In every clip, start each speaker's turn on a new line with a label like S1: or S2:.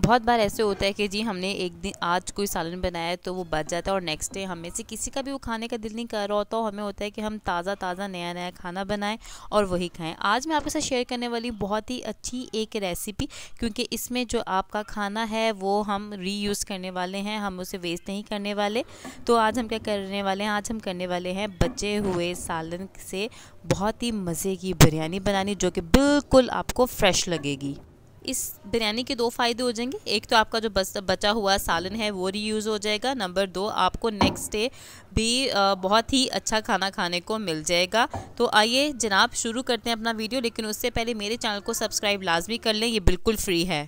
S1: बहुत बार ऐसे होता है कि जी हमने एक दिन आज कोई सालन बनाया है तो वो बच जाता है और नेक्स्ट डे हमें से किसी का भी वो खाने का दिल नहीं कर रहा होता हमें होता है कि हम ताज़ा ताज़ा नया नया खाना बनाएं और वही खाएं आज मैं आपके साथ शेयर करने वाली बहुत ही अच्छी एक रेसिपी क्योंकि इसमें जो आपका खाना है वो हम री करने वाले हैं हम उसे वेस्ट नहीं करने वाले तो आज हम क्या करने वाले हैं आज हम करने वाले हैं बचे हुए सालन से बहुत ही मज़े की बिरयानी बनानी जो कि बिल्कुल आपको फ्रेश लगेगी इस बिरयानी के दो फ़ायदे हो जाएंगे एक तो आपका जो बस बचा हुआ सालन है वो रीयूज़ हो जाएगा नंबर दो आपको नेक्स्ट डे भी बहुत ही अच्छा खाना खाने को मिल जाएगा तो आइए जनाब शुरू करते हैं अपना वीडियो लेकिन उससे पहले मेरे चैनल को सब्सक्राइब लाजमी कर लें ये बिल्कुल फ्री है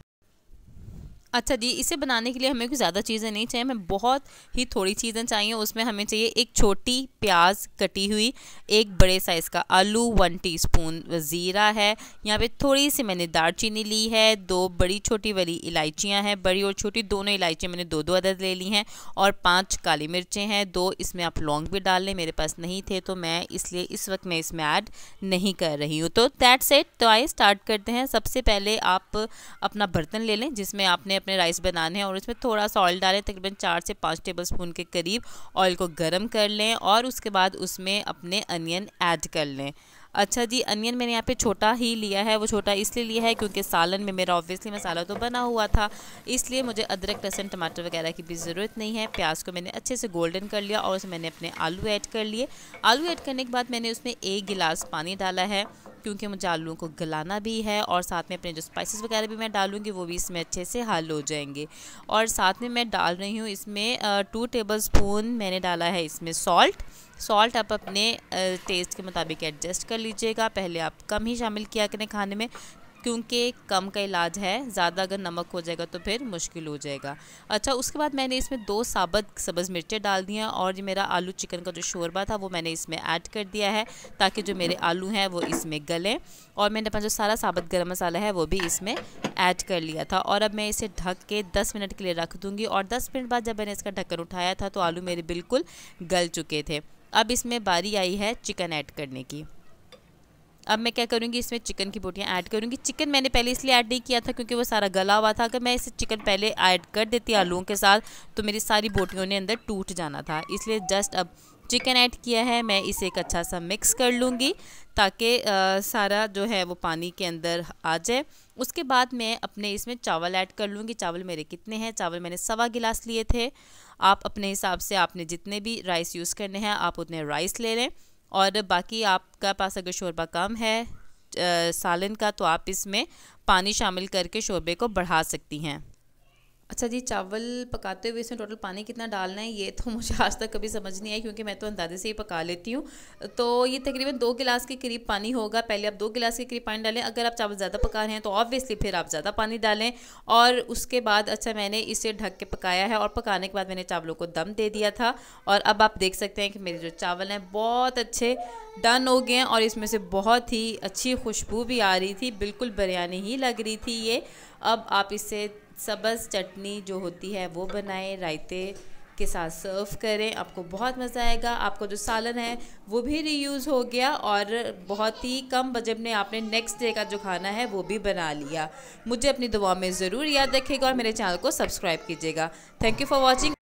S1: अच्छा जी इसे बनाने के लिए हमें कुछ ज़्यादा चीज़ें नहीं चाहिए हमें बहुत ही थोड़ी चीज़ें चाहिए उसमें हमें चाहिए एक छोटी प्याज कटी हुई एक बड़े साइज़ का आलू वन टीस्पून ज़ीरा है यहाँ पे थोड़ी सी मैंने दालचीनी ली है दो बड़ी छोटी वाली इलायचियाँ हैं बड़ी और छोटी दोनों इलायचियाँ मैंने दो दो अदद ले ली हैं और पाँच काली मिर्चें हैं दो इसमें आप लौंग भी डाल लें मेरे पास नहीं थे तो मैं इसलिए इस वक्त मैं इसमें ऐड नहीं कर रही हूँ तो दैट्स सेट तो आइए स्टार्ट करते हैं सबसे पहले आप अपना बर्तन ले लें जिसमें आपने अपने राइस बनाने हैं और उसमें थोड़ा सा ऑयल डालें तकरीबन चार से पाँच टेबल स्पून के करीब ऑयल को गर्म कर लें और उसके बाद उसमें अपने अनियन ऐड कर लें अच्छा जी अनियन मैंने यहाँ पे छोटा ही लिया है वो छोटा इसलिए लिया है क्योंकि सालन में मेरा ऑब्वियसली मसाला तो बना हुआ था इसलिए मुझे अदरक लहसन टमाटर वगैरह की भी ज़रूरत नहीं है प्याज को मैंने अच्छे से गोल्डन कर लिया और उसमें मैंने अपने आलू ऐड कर लिए आलू ऐड करने के बाद मैंने उसमें एक गिलास पानी डाला है क्योंकि मुझे आलूओं को गलाना भी है और साथ में अपने जो स्पाइसेस वगैरह भी मैं डालूँगी वो भी इसमें अच्छे से हल हो जाएंगे और साथ में मैं डाल रही हूँ इसमें टू टेबल स्पून मैंने डाला है इसमें सॉल्ट सॉल्ट आप अपने टेस्ट के मुताबिक एडजस्ट कर लीजिएगा पहले आप कम ही शामिल किया करें खाने में क्योंकि कम का इलाज है ज़्यादा अगर नमक हो जाएगा तो फिर मुश्किल हो जाएगा अच्छा उसके बाद मैंने इसमें दो साबत सब्ज़ मिर्चें डाल दी हैं और ये मेरा आलू चिकन का जो शोरबा था वो मैंने इसमें ऐड कर दिया है ताकि जो मेरे आलू हैं वो इसमें गलें और मैंने अपना जो सारा साबत गर्म मसाला है वो भी इसमें ऐड कर लिया था और अब मैं इसे ढक के दस मिनट के लिए रख दूँगी और दस मिनट बाद जब मैंने इसका ढक्कन उठाया था तो आलू मेरे बिल्कुल गल चुके थे अब इसमें बारी आई है चिकन ऐड करने की अब मैं क्या करूँगी इसमें चिकन की बोटियाँ ऐड करूँगी चिकन मैंने पहले इसलिए ऐड नहीं किया था क्योंकि वो सारा गला हुआ था अगर मैं इसे चिकन पहले ऐड कर देती आलूओं के साथ तो मेरी सारी बोटियों ने अंदर टूट जाना था इसलिए जस्ट अब चिकन ऐड किया है मैं इसे एक अच्छा सा मिक्स कर लूँगी ताकि सारा जो है वो पानी के अंदर आ जाए उसके बाद मैं अपने इसमें चावल ऐड कर लूँगी चावल मेरे कितने हैं चावल मैंने सवा गिलास लिए थे आप अपने हिसाब से आपने जितने भी राइस यूज़ करने हैं आप उतने राइस ले लें और बाकी आपका पास अगर शोरबा कम है सालन का तो आप इसमें पानी शामिल करके शोरबे को बढ़ा सकती हैं अच्छा जी चावल पकाते हुए इसमें टोटल पानी कितना डालना है ये तो मुझे आज तक कभी समझ नहीं आई क्योंकि मैं तो अंदाजे से ही पका लेती हूँ तो ये तकरीबन दो गिलास के करीब पानी होगा पहले आप दो गिलास के करीब पानी डालें अगर आप चावल ज़्यादा पका रहे हैं तो ऑब्वियसली फिर आप ज़्यादा पानी डालें और उसके बाद अच्छा मैंने इसे ढक के पकाया है और पकाने के बाद मैंने चावलों को दम दे दिया था और अब आप देख सकते हैं कि मेरे जो चावल हैं बहुत अच्छे डन हो गए हैं और इसमें से बहुत ही अच्छी खुशबू भी आ रही थी बिल्कुल बिरयानी ही लग रही थी ये अब आप इसे सब्ज़ चटनी जो होती है वो बनाएं रायते के साथ सर्व करें आपको बहुत मज़ा आएगा आपको जो सालन है वो भी रीयूज़ हो गया और बहुत ही कम बजट में आपने नेक्स्ट डे का जो खाना है वो भी बना लिया मुझे अपनी दुआ में ज़रूर याद रखेगा और मेरे चैनल को सब्सक्राइब कीजिएगा थैंक यू फॉर वॉचिंग